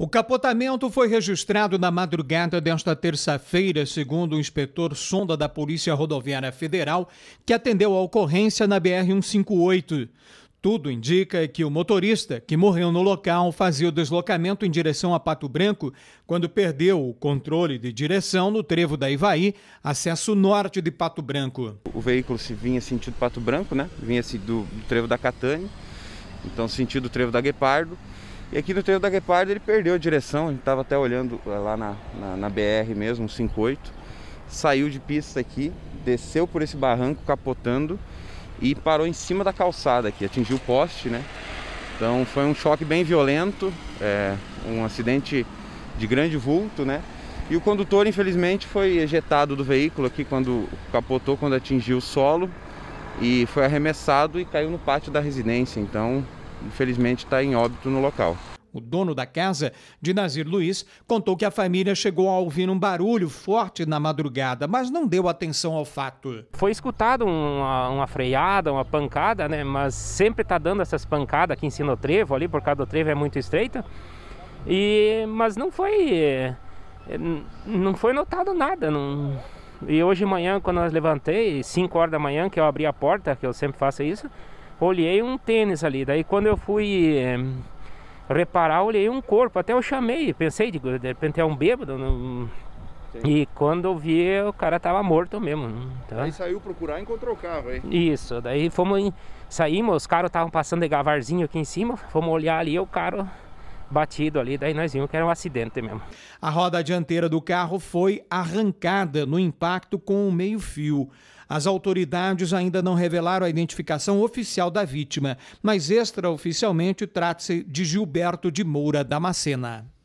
O capotamento foi registrado na madrugada desta terça-feira, segundo o inspetor Sonda da Polícia Rodoviária Federal, que atendeu a ocorrência na BR-158. Tudo indica que o motorista, que morreu no local, fazia o deslocamento em direção a Pato Branco quando perdeu o controle de direção no trevo da Ivaí, acesso norte de Pato Branco. O veículo se vinha sentido Pato Branco, né? Vinha do, do trevo da Catane, então sentido trevo da Guepardo e aqui no trevo da Guepardo ele perdeu a direção, a gente estava até olhando eh, lá na, na, na BR mesmo, 58. Saiu de pista aqui, desceu por esse barranco capotando e parou em cima da calçada aqui, atingiu o poste, né? Então foi um choque bem violento, é, um acidente de grande vulto, né? E o condutor, infelizmente, foi ejetado do veículo aqui quando capotou, quando atingiu o solo e foi arremessado e caiu no pátio da residência. Então infelizmente está em óbito no local. O dono da casa, Dinazir Luiz, contou que a família chegou a ouvir um barulho forte na madrugada, mas não deu atenção ao fato. Foi escutado uma, uma freada, uma pancada, né? Mas sempre tá dando essas pancadas aqui em cima do trevo, ali por causa do trevo é muito estreita. E mas não foi eh, não foi notado nada, não... E hoje de manhã, quando eu levantei, 5 horas da manhã, que eu abri a porta, que eu sempre faço isso, olhei um tênis ali. Daí quando eu fui é, reparar, olhei um corpo. Até eu chamei, pensei, de, de repente é um bêbado. Não... E quando eu vi, o cara tava morto mesmo. Então aí saiu procurar e encontrou o carro aí. Isso, daí fomos, saímos, os caras estavam passando de gavarzinho aqui em cima, fomos olhar ali, o cara batido ali, daí nós vimos que era um acidente mesmo. A roda dianteira do carro foi arrancada no impacto com o um meio-fio. As autoridades ainda não revelaram a identificação oficial da vítima, mas extraoficialmente trata-se de Gilberto de Moura Damascena.